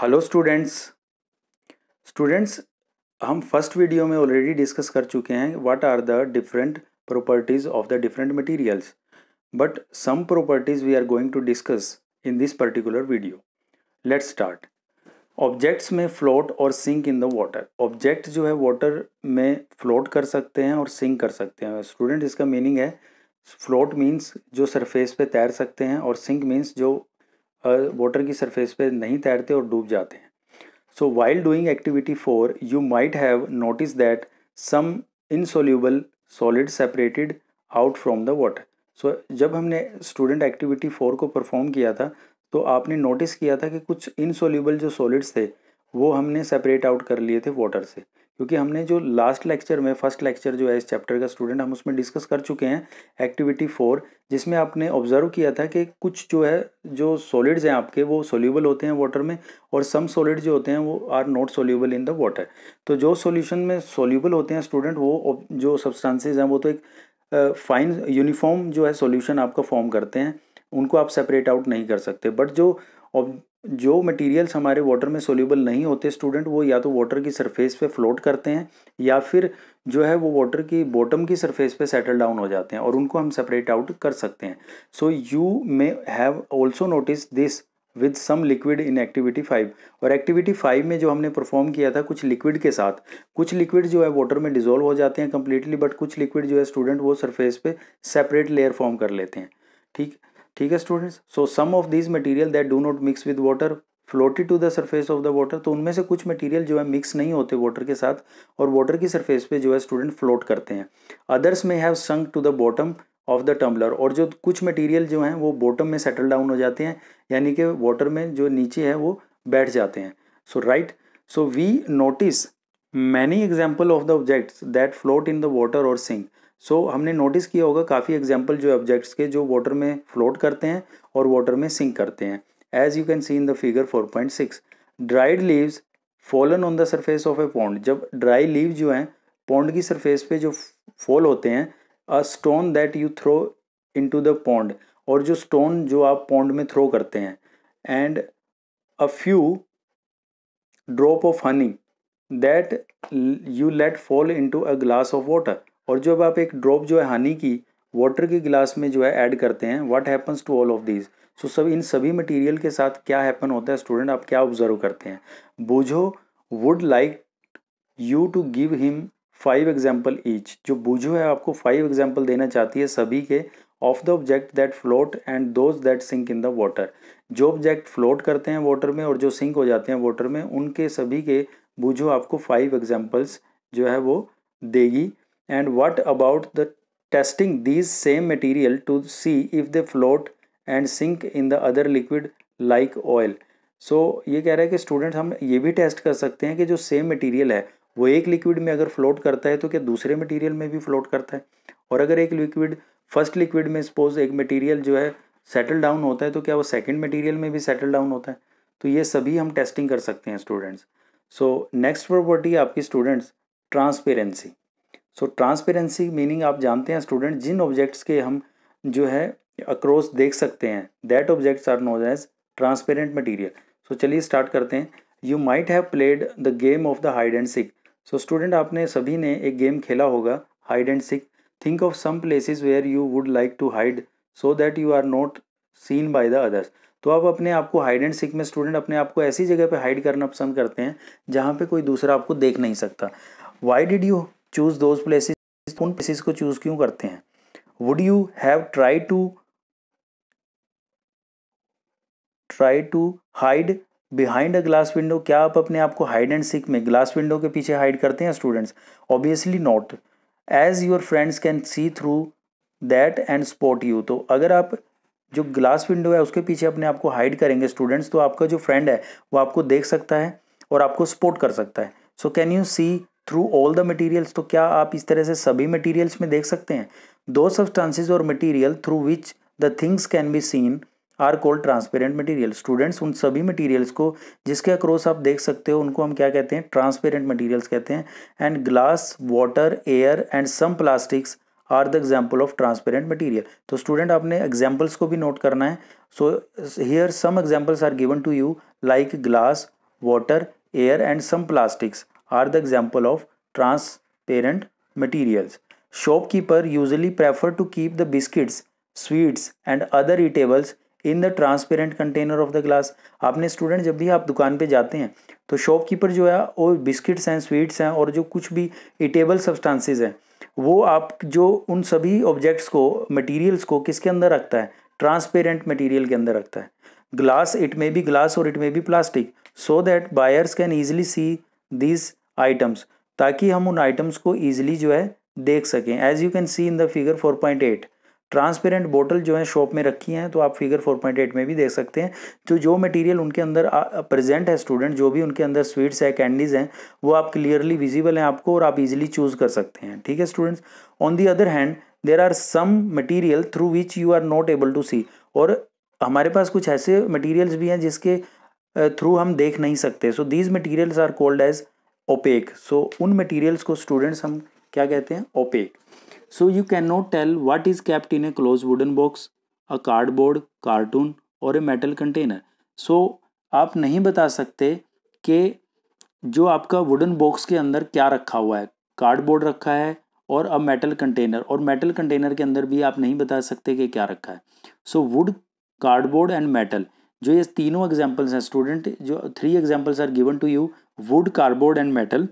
Hello students students हम first video में already discuss कर चुके हैं what are the different properties of the different materials but some properties we are going to discuss in this particular video let's start objects में float और sink in the water object जो है water में float कर सकते हैं और sink कर सकते हैं स्टूडेंट इसका मीनिंग है फ्लोट मीन्स जो सरफेस पे तैर सकते हैं और सिंक मीन्स जो वाटर की सरफेस पे नहीं तैरते और डूब जाते हैं so while doing activity four you might have notice that some insoluble solid separated out from the water so जब हमने स्टूडेंट एक्टिविटी फोर को परफॉर्म किया था तो आपने नोटिस किया था कि कुछ इनसोल्यूबल जो सॉलिड्स थे वो हमने सेपरेट आउट कर लिए थे वाटर से क्योंकि हमने जो लास्ट लेक्चर में फर्स्ट लेक्चर जो है इस चैप्टर का स्टूडेंट हम उसमें डिस्कस कर चुके हैं एक्टिविटी फोर जिसमें आपने ऑब्जर्व किया था कि कुछ जो है जो सॉलिड्स हैं आपके वो सोल्यूबल होते हैं वाटर में और सम सॉलिड जो होते हैं वो are not soluble in the water तो जो सोल्यूशन में सोल्यूबल होते हैं स्टूडेंट वो जो सब्सटांसेज हैं वो तो एक फाइन uh, यूनिफॉर्म जो है सोल्यूशन आपका फॉर्म करते हैं उनको आप सेपरेट आउट नहीं कर सकते बट जो जो मटेरियल्स हमारे वाटर में सोल्यूबल नहीं होते स्टूडेंट वो या तो वाटर की सरफेस पे फ्लोट करते हैं या फिर जो है वो वाटर की बॉटम की सरफेस पे सेटल डाउन हो जाते हैं और उनको हम सेपरेट आउट कर सकते हैं so you may have also notice this with some liquid in activity five और एक्टिविटी फाइव में जो हमने परफॉर्म किया था कुछ लिक्विड के साथ कुछ लिक्विड जो है वाटर में डिजोल्व हो जाते हैं कम्प्लीटली बट कुछ लिक्विड जो है स्टूडेंट वो सरफेस पे सेपरेट लेयर फॉर्म कर लेते हैं ठीक ठीक है students so some of this material that do not mix with water floated to the surface of the water तो उनमें से कुछ मटेरियल जो है मिक्स नहीं होते वाटर के साथ और वाटर की सरफेस पे जो है स्टूडेंट फ्लोट करते हैं others may have sunk to the bottom of the tumbler और जो कुछ मटेरियल जो हैं वो बॉटम में सेटल डाउन हो जाते हैं यानी कि वाटर में जो नीचे है वो बैठ जाते हैं so right so we notice many example of the objects that float in the water और सिंक सो so, हमने नोटिस किया होगा काफ़ी एग्जाम्पल जो ऑब्जेक्ट्स के जो वाटर में फ्लोट करते हैं और वाटर में सिंक करते हैं as you can see in the figure four point six dried leaves fallen on the surface of a pond जब ड्राई लीव जो हैं पौंड की सरफेस पे जो फॉल होते हैं a stone that you throw into the pond और जो स्टोन जो आप पौंड में थ्रो करते हैं and a few drop of honey that you let fall into a glass of water और जब आप एक ड्रॉप जो है हानि की वाटर के गिलास में जो है ऐड करते हैं what happens to all of these so सब इन सभी मटेरियल के साथ क्या हैपन होता है स्टूडेंट आप क्या ऑब्जर्व करते हैं Boojho would like you to give him five example each जो बूझो है आपको फाइव एग्जाम्पल देना चाहती है सभी के of the object that float and those that sink in the water जो ऑब्जेक्ट फ्लोट करते हैं वाटर में और जो सिंक हो जाते हैं वाटर में उनके सभी के बूझो आपको फाइव एग्जाम्पल्स जो है वो देगी and what about the testing these same material to see if they float and sink in the other liquid like oil so so, ये कह रहा है कि स्टूडेंट्स हम ये भी टेस्ट कर सकते हैं कि जो सेम मटेरियल है वो एक लिक्विड में अगर फ्लोट करता है तो क्या दूसरे मटेरियल में भी फ्लोट करता है और अगर एक लिक्विड फर्स्ट लिक्विड में सपोज एक मटेरियल जो है सेटल डाउन होता है तो क्या वो सेकंड मटेरियल में भी सेटल डाउन होता है तो ये सभी हम टेस्टिंग कर सकते हैं स्टूडेंट्स सो नेक्स्ट प्रॉपर्टी आपकी students transparency so transparency meaning आप जानते हैं स्टूडेंट जिन ऑब्जेक्ट्स के हम जो है अक्रॉस देख सकते हैं that objects are known as transparent material so चलिए स्टार्ट करते हैं you might have played the game of the hide and seek so student आपने सभी ने एक गेम खेला होगा hide and seek think of some places where you would like to hide so that you are not seen by the others तो आप अपने आप को हाइड एंड सिक में स्टूडेंट अपने आप को ऐसी जगह पे हाइड करना पसंद करते हैं जहाँ पे कोई दूसरा आपको देख नहीं सकता why did you choose those places उन प्लेसेस को चूज़ क्यों करते हैं would you have try to try to hide behind a glass window क्या आप अपने आप को हाइड एंड सिक में ग्लास विंडो के पीछे हाइड करते हैं students obviously not as your friends can see through that and spot you तो अगर आप जो ग्लास विंडो है उसके पीछे अपने आप को हाइड करेंगे स्टूडेंट्स तो आपका जो फ्रेंड है वो आपको देख सकता है और आपको सपोर्ट कर सकता है so can you see through all the materials तो क्या आप इस तरह से सभी मटेरियल्स में देख सकते हैं दो सब्सटांसिस और material through which the things can be seen are called transparent material students उन सभी मटेरियल्स को जिसके अक्रॉस आप देख सकते हो उनको हम क्या कहते हैं ट्रांसपेरेंट मटेरियल्स कहते हैं and glass water air and some plastics are the example of transparent material तो स्टूडेंट आपने एग्जाम्पल्स को भी नोट करना है so here some examples are given to you like glass water air and some plastics are the example of transparent materials. Shopkeeper usually prefer to keep the biscuits, sweets and other eatables in the transparent container of the glass आपने student जब भी आप दुकान पे जाते हैं तो shopkeeper जो है वो बिस्किट्स हैं स्वीट्स हैं और जो कुछ भी इटेबल सब्सटेंसेस हैं वो आप जो उन सभी ऑब्जेक्ट्स को मटेरियल्स को किसके अंदर रखता है ट्रांसपेरेंट मटेरियल के अंदर रखता है glass it may be glass और it may be plastic so that buyers can easily see these items ताकि हम उन आइटम्स को ईजिली जो है देख सकें as you can see in the figure 4.8 transparent bottle जो है शॉप में रखी हैं तो आप फिगर 4.8 में भी देख सकते हैं तो जो मटेरियल उनके अंदर प्रेजेंट है स्टूडेंट जो भी उनके अंदर स्वीट्स है कैंडीज़ हैं वो आप क्लियरली विजिबल हैं आपको और आप इजीली चूज़ कर सकते हैं ठीक है students on the other hand there are some material through which you are not able to see और हमारे पास कुछ ऐसे मटीरियल्स भी हैं जिसके थ्रू हम देख नहीं सकते so these materials are called as opaque so उन मटेरियल्स को स्टूडेंट्स हम क्या कहते हैं opaque so you can not tell what is kept in a closed wooden box a cardboard carton और ए मेटल कंटेनर सो आप नहीं बता सकते कि जो आपका वुडन बॉक्स के अंदर क्या रखा हुआ है कार्डबोर्ड रखा है और अब मेटल कंटेनर और मेटल कंटेनर के अंदर भी आप नहीं बता सकते कि क्या रखा है so wood cardboard and metal जो ये तीनों एग्जाम्पल्स हैं स्टूडेंट जो three examples are given to you wood cardboard and metal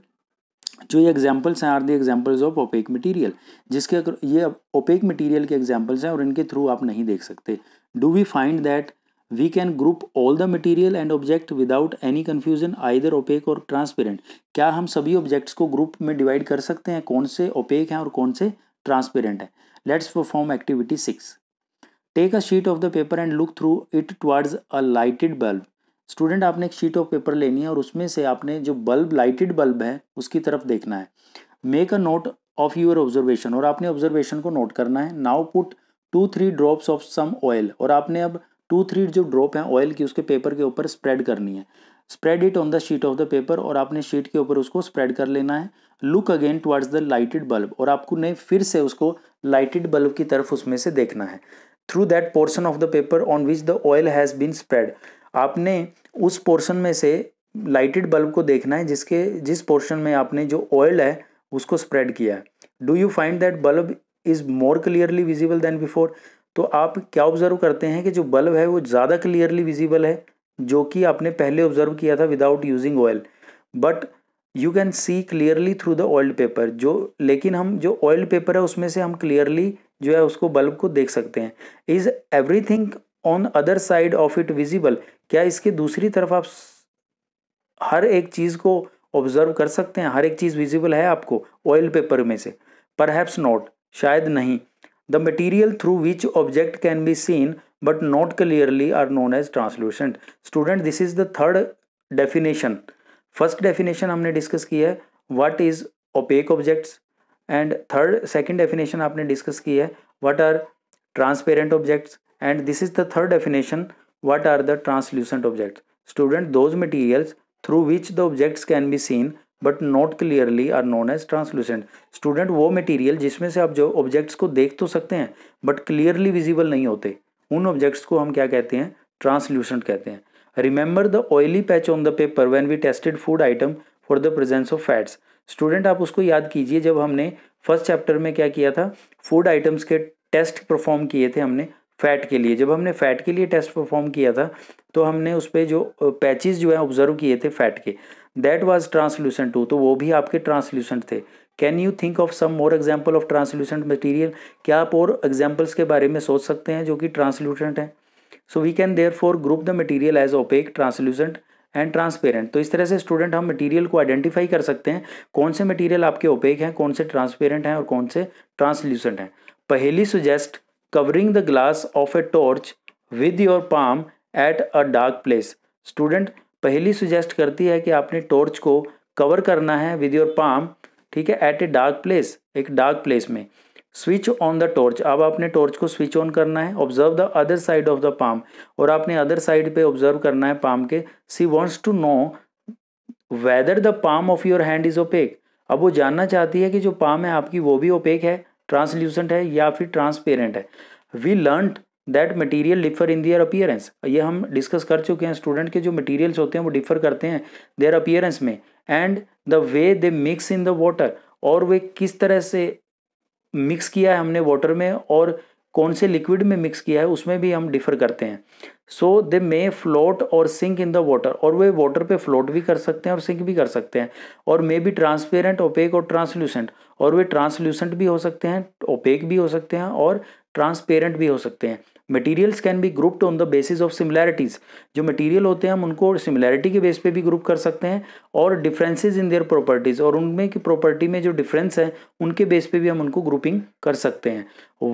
जो ये एग्जाम्पल्स हैं are the examples of opaque material जिसके ये ओपेक मटीरियल के एग्जाम्पल्स हैं और इनके थ्रू आप नहीं देख सकते do we find that we can group all the material and object without any confusion either opaque और ट्रांसपेरेंट क्या हम सभी ऑब्जेक्ट्स को ग्रुप में डिवाइड कर सकते हैं कौन से ओपेक हैं और कौन से ट्रांसपेरेंट हैं let's perform activity six take a sheet of the paper and look through it towards a lighted bulb student आपने एक शीट ऑफ पेपर लेनी है और उसमें से आपने जो बल्ब लाइटेड बल्ब है उसकी तरफ देखना है make a note of your observation और आपने ऑब्जर्वेशन को नोट करना है now put two three drops of some oil और आपने अब टू थ्री जो ड्रॉप है ऑयल की उसके पेपर के ऊपर स्प्रेड करनी है spread it on the sheet of the paper और आपने शीट के ऊपर उसको स्प्रेड कर लेना है look again towards the lighted bulb और आपको ने फिर से उसको लाइटेड बल्ब की तरफ उसमें से देखना है through that portion of the paper on which the oil has been spread आपने उस पोर्शन में से लाइटेड बल्ब को देखना है जिसके जिस पोर्शन में आपने जो ऑयल है उसको स्प्रेड किया है do you find that bulb is more clearly visible than before तो आप क्या ऑब्जर्व करते हैं कि जो बल्ब है वो ज़्यादा क्लियरली विजिबल है जो कि आपने पहले ऑब्जर्व किया था without using oil but you can see clearly through the oil paper जो लेकिन हम जो ऑयल पेपर है उसमें से हम क्लियरली जो है उसको बल्ब को देख सकते हैं is everything on other side of it visible क्या इसके दूसरी तरफ आप हर एक चीज़ को ऑब्जर्व कर सकते हैं हर एक चीज़ विजिबल है आपको ऑयल पेपर में से हैप्स नॉट शायद नहीं the material through which object can be seen but not clearly are known as translucent student this is the third definition first definition हमने डिस्कस की है what is opaque objects and third second definition आपने discuss की है what are transparent objects and this is the third definition what are the translucent objects student those materials through which the objects can be seen but not clearly are known as translucent student वो material जिसमें से आप जो objects को देख तो सकते हैं बट क्लियरली विजिबल नहीं होते उन ऑब्जेक्ट्स को हम क्या कहते हैं ट्रांसल्यूसेंट कहते हैं remember the oily patch on the paper when we tested food item for the presence of fats student आप उसको याद कीजिए जब हमने फर्स्ट चैप्टर में क्या किया था फूड आइटम्स के टेस्ट परफॉर्म किए थे हमने फैट के लिए जब हमने फैट के लिए टेस्ट परफॉर्म किया था तो हमने उस पर जो पैचेज जो है ऑब्जर्व किए थे फैट के दैट वॉज ट्रांसल्यूसेंट टू तो वो भी आपके ट्रांसल्यूसेंट थे can you think of some more example of translucent material क्या आप और एग्जाम्पल्स के बारे में सोच सकते हैं जो कि ट्रांसल्यूसेंट हैं so we can therefore group the material as opaque translucent and transparent तो इस तरह से स्टूडेंट हम मटीरियल को आइडेंटिफाई कर सकते हैं कौन से मटीरियल आपके ओपेक हैं कौन से ट्रांसपेरेंट हैं और कौन से ट्रांसल्यूसेंट हैं पहली suggest covering the glass of a torch with your palm at a dark place student पहली सुजेस्ट करती है कि आपने टॉर्च को कवर करना है विद योर पाम ठीक है एट ए डार्क प्लेस एक डार्क प्लेस में स्विच ऑन द टॉर्च अब आपने टॉर्च को स्विच ऑन करना है observe the other side of the palm और आपने अदर साइड पे ऑब्जर्व करना है पाम के she wants to know whether the palm of your hand is opaque अब वो जानना चाहती है कि जो पाम है आपकी वो भी ओपेक है ट्रांसल्यूसेंट है या फिर ट्रांसपेरेंट है we learn that material differ in their appearance ये हम डिस्कस कर चुके हैं स्टूडेंट के जो मटीरियल्स होते हैं वो डिफर करते हैं देयर अपियरेंस में and the way they mix in the water और वे किस तरह से मिक्स किया है हमने वाटर में और कौन से लिक्विड में मिक्स किया है उसमें भी हम डिफर करते हैं सो दे मे फ्लोट और सिंक इन द वॉटर और वे वाटर पे फ्लोट भी कर सकते हैं और सिंक भी कर सकते हैं और मे बी ट्रांसपेरेंट ओपेक और ट्रांसल्यूसेंट और वे ट्रांसल्यूसेंट भी हो सकते हैं ओपेक भी हो सकते हैं और ट्रांसपेरेंट भी हो सकते हैं materials can be grouped on the basis of similarities जो मटीरियल होते हैं हम उनको सिमिलैरिटी के बेस पे भी ग्रुप कर सकते हैं और डिफरेंसेस इन देयर प्रॉपर्टीज़ और उनमें की प्रॉपर्टी में जो डिफरेंस है उनके बेस पे भी हम उनको ग्रुपिंग कर सकते हैं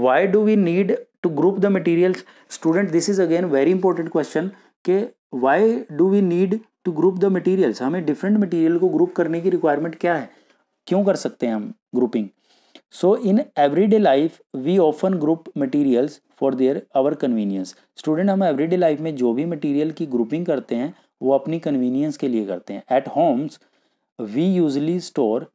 why do we need to group the materials student this is again very important question के why do we need to group the materials हमें डिफरेंट मटीरियल को ग्रुप करने की रिक्वायरमेंट क्या है क्यों कर सकते हैं हम grouping so in everyday life we often group materials for their our convenience student हम एवरी डे लाइफ में जो भी मटीरियल की ग्रुपिंग करते हैं वो अपनी कन्वीनियंस के लिए करते हैं at homes we usually store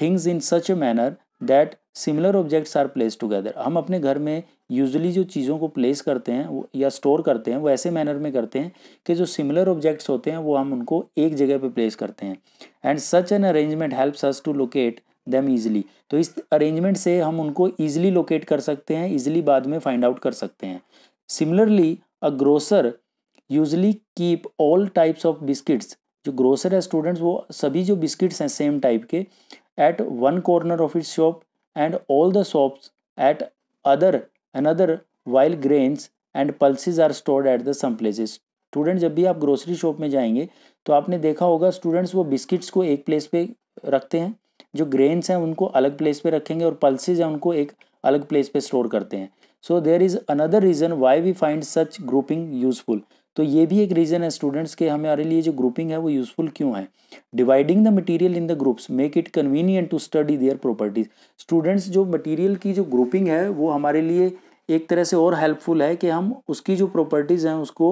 things in such a manner that similar objects are place together हम अपने घर में यूजली जो चीज़ों को प्लेस करते हैं या स्टोर करते हैं वो ऐसे मैनर में करते हैं कि जो सिमिलर ऑब्जेक्ट्स होते हैं वो हम उनको एक जगह पे प्लेस करते हैं and such an arrangement helps us to locate them easily तो इस अरेंजमेंट से हम उनको ईजिली लोकेट कर सकते हैं ईजिली बाद में फाइंड आउट कर सकते हैं similarly a grocer usually keep all types of biscuits जो ग्रोसर है स्टूडेंट्स वो सभी जो बिस्किट्स हैं सेम टाइप के at one corner of it shop and all the soaps at other another while grains and pulses are stored at the some places student जब भी आप ग्रोसरी शॉप में जाएंगे तो आपने देखा होगा स्टूडेंट्स वो बिस्किट्स को एक प्लेस पे रखते हैं जो ग्रेन्स हैं उनको अलग प्लेस पे रखेंगे और पल्सेज हैं उनको एक अलग प्लेस पे स्टोर करते हैं so there is another reason why we find such grouping useful तो ये भी एक रीज़न है स्टूडेंट्स के हमारे लिए जो ग्रुपिंग है वो यूज़फुल क्यों है dividing the material in the groups make it convenient to study their properties students जो मटेरियल की जो ग्रुपिंग है वो हमारे लिए एक तरह से और हेल्पफुल है कि हम उसकी जो प्रॉपर्टीज़ हैं उसको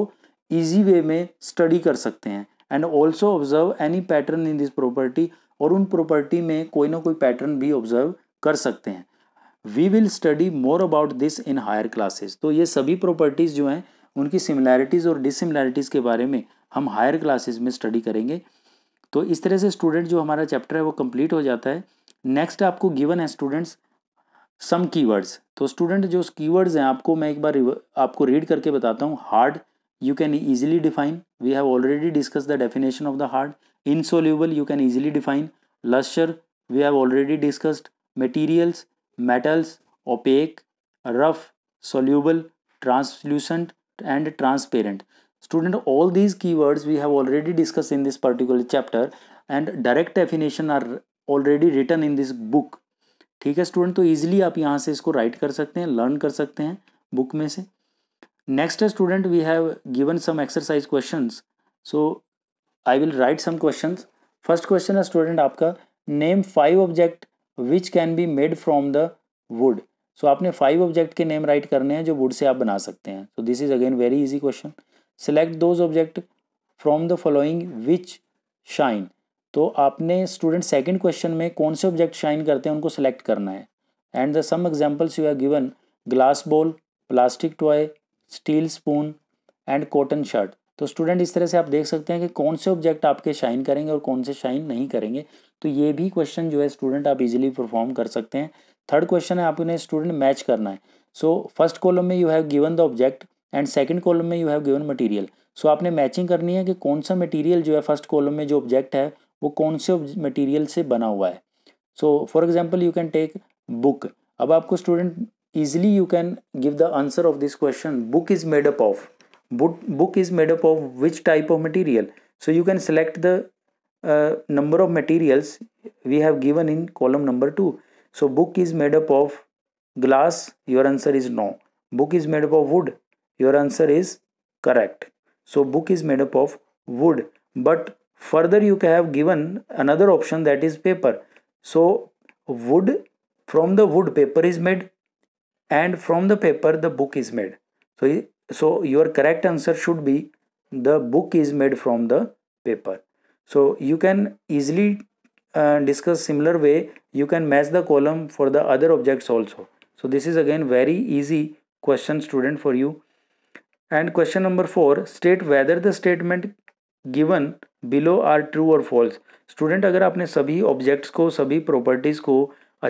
ईजी वे में स्टडी कर सकते हैं and also observe any pattern in this property और उन प्रॉपर्टी में कोई ना कोई पैटर्न भी ऑब्जर्व कर सकते हैं we will study more about this in higher classes तो ये सभी प्रॉपर्टीज़ जो हैं उनकी सिमिलैरिटीज़ और डिसिमिलैरिटीज़ के बारे में हम हायर क्लासेस में स्टडी करेंगे तो इस तरह से स्टूडेंट जो हमारा चैप्टर है वो कंप्लीट हो जाता है नेक्स्ट आपको गिवन है स्टूडेंट्स सम कीवर्ड्स तो स्टूडेंट जो कीवर्ड्स हैं आपको मैं एक बार आपको रीड करके बताता हूँ hard you can easily define we have already discuss the definition of the hard insoluble you can easily define lustre we have already discussed materials metals opaque rough soluble translucent and transparent student all these keywords we have already discussed in this particular chapter and direct definition are already written in this book ठीक है student तो easily आप यहाँ से इसको right कर सकते हैं लर्न कर सकते हैं बुक में से next student we have given some exercise questions so I will write some questions first question है स्टूडेंट आपका name five object which can be made from the wood so so, आपने five object के name write करने हैं जो wood से आप बना सकते हैं so this is again very easy question select those object from the following which shine तो आपने स्टूडेंट सेकेंड क्वेश्चन में कौन से ऑब्जेक्ट शाइन करते हैं उनको सेलेक्ट करना है and the some examples you are given glass ball plastic toy steel spoon and cotton shirt तो स्टूडेंट इस तरह से आप देख सकते हैं कि कौन से ऑब्जेक्ट आपके शाइन करेंगे और कौन से शाइन नहीं करेंगे तो ये भी क्वेश्चन जो है स्टूडेंट आप इजीली परफॉर्म कर सकते हैं थर्ड क्वेश्चन है आपने स्टूडेंट मैच करना है सो फर्स्ट कॉलम में you have given the object and second column में you have given material so आपने मैचिंग करनी है कि कौन सा मटेरियल जो है फर्स्ट कॉलम में जो ऑब्जेक्ट है वो कौन से मटेरियल से बना हुआ है so for example you can take book अब आपको student easily you can give the answer of this question book is made up of book is is made of which type of material so you can select the number of materials we have given in column number two so book is made up of glass your answer is no book is made up of wood your answer is correct so book is made up of wood but further you have given another option that is paper so wood from the wood paper is made and from the paper the book is made so so your correct answer should be the book is made from the paper so you can easily discuss similar way you can match the column for the other objects also so this is again very easy question student for you and question number 4 state whether the statement given below are true or false student agar aapne sabhi objects ko sabhi properties ko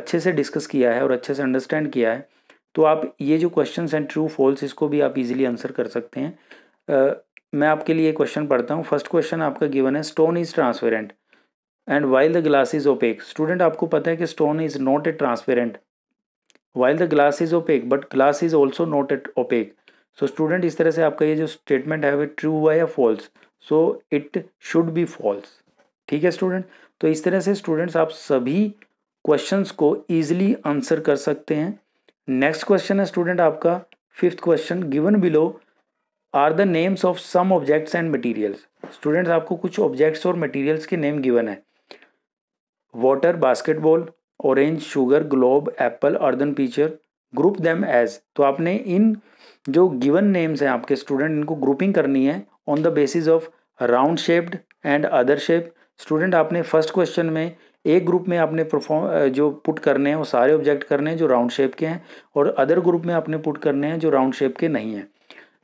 acche se discuss kiya hai aur acche se understand kiya hai to aap ye jo questions हैं true false isko bhi aap easily answer kar sakte hain uh, मैं आपके लिए question पढ़ता हूँ first question आपका given है stone is transparent and while the glass is opaque student आपको पता है कि stone is not a transparent while the glass is opaque but glass is also not at opaque so student इस तरह से आपका ये जो स्टेटमेंट है वो ट्रू हुआ या false so it should be false ठीक है स्टूडेंट तो इस तरह से स्टूडेंट्स आप सभी क्वेश्चंस को ईजिली आंसर कर सकते हैं नेक्स्ट क्वेश्चन है स्टूडेंट आपका fifth question given below are the names of some objects and materials students आपको कुछ ऑब्जेक्ट्स और मटेरियल्स के नेम गिवन है water basketball orange sugar globe apple earthen pitcher group them as तो आपने इन जो गिवन नेम्स हैं आपके स्टूडेंट इनको ग्रुपिंग करनी है on the basis of round shaped and other shape student आपने फर्स्ट क्वेश्चन में एक ग्रुप में आपने परफॉर्म जो पुट करने हैं वो सारे ऑब्जेक्ट करने हैं जो राउंड शेप के हैं और अदर ग्रुप में आपने पुट करने हैं जो राउंड शेप के नहीं हैं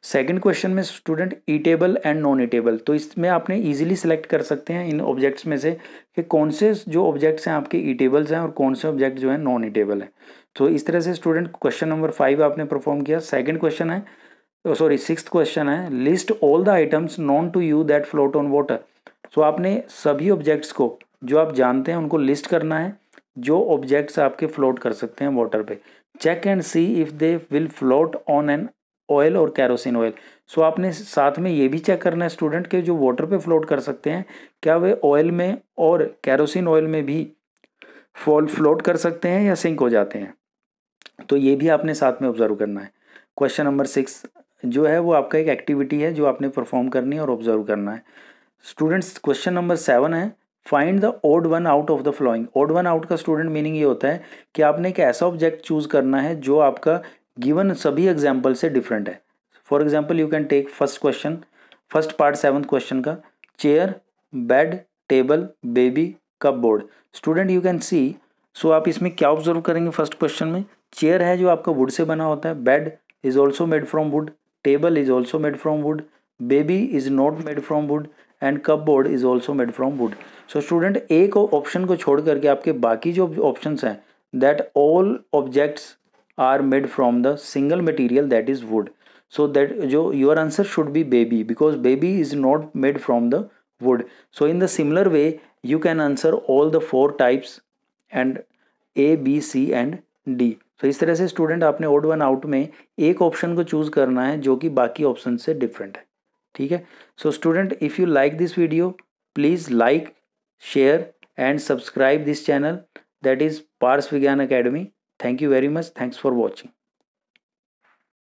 सेकेंड क्वेश्चन में student eatable and non eatable तो इसमें आपने इजीली सेलेक्ट कर सकते हैं इन ऑब्जेक्ट्स में से कि कौन से जो ऑब्जेक्ट्स हैं आपके ईटेबल्स हैं और कौन से ऑब्जेक्ट जो है नॉन ईटेबल हैं तो इस तरह से स्टूडेंट क्वेश्चन नंबर फाइव आपने परफॉर्म किया सेकेंड क्वेश्चन है सॉरी सिक्स क्वेश्चन है list all the items known to you that float on water so आपने सभी ऑब्जेक्ट्स को जो आप जानते हैं उनको लिस्ट करना है जो ऑब्जेक्ट्स आपके फ्लोट कर सकते हैं वाटर पे check and see if they will float on an oil और कैरोसिन ऑयल सो आपने साथ में ये भी चेक करना है स्टूडेंट के जो वाटर पे फ्लोट कर सकते हैं क्या वे ऑयल में और कैरोसिन ऑयल में भी फॉल फ्लोट कर सकते हैं या सिंक हो जाते हैं तो ये भी आपने साथ में ऑब्जर्व करना है क्वेश्चन नंबर सिक्स जो है वो आपका एक एक्टिविटी है जो आपने परफॉर्म करनी है और ऑब्जर्व करना है स्टूडेंट्स क्वेश्चन नंबर सेवन है find the odd one out of the following odd one out का स्टूडेंट मीनिंग ये होता है कि आपने एक ऐसा ऑब्जेक्ट चूज करना है जो आपका गिवन सभी एग्जाम्पल से डिफरेंट है for example you can take first question first part seventh question का chair bed table baby cup board student you can see so आप इसमें क्या ऑब्जर्व करेंगे फर्स्ट क्वेश्चन में चेयर है जो आपका वुड से बना होता है bed is also made from wood table is also made from wood baby is not made from wood and cupboard is also made from wood so student एक option को छोड़ करके आपके बाकी जो ऑप्शन हैं that all objects are made from the single material that is wood so that जो your answer should be baby because baby is not made from the wood so in the similar way you can answer all the four types and A B C and D तो इस तरह से student आपने odd one out में एक option को choose करना है जो कि बाकी ऑप्शन से डिफरेंट है ठीक है so student if you like this video please like share and subscribe this channel that is Paras Vigyan Academy Thank you very much. Thanks for watching.